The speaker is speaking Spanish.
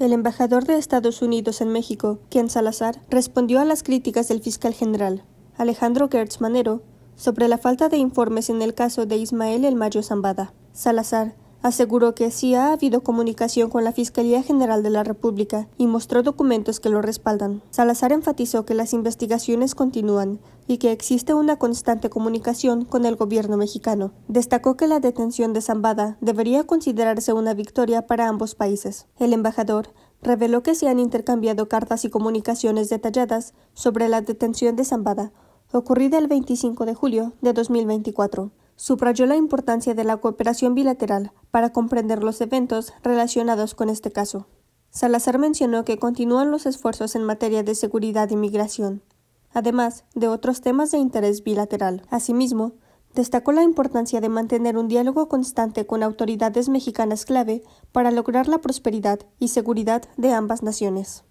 El embajador de Estados Unidos en México, Ken Salazar, respondió a las críticas del fiscal general, Alejandro Gertz Manero, sobre la falta de informes en el caso de Ismael El Mayo Zambada. Salazar Aseguró que sí ha habido comunicación con la Fiscalía General de la República y mostró documentos que lo respaldan. Salazar enfatizó que las investigaciones continúan y que existe una constante comunicación con el gobierno mexicano. Destacó que la detención de Zambada debería considerarse una victoria para ambos países. El embajador reveló que se han intercambiado cartas y comunicaciones detalladas sobre la detención de Zambada, ocurrida el 25 de julio de 2024 subrayó la importancia de la cooperación bilateral para comprender los eventos relacionados con este caso. Salazar mencionó que continúan los esfuerzos en materia de seguridad y migración, además de otros temas de interés bilateral. Asimismo, destacó la importancia de mantener un diálogo constante con autoridades mexicanas clave para lograr la prosperidad y seguridad de ambas naciones.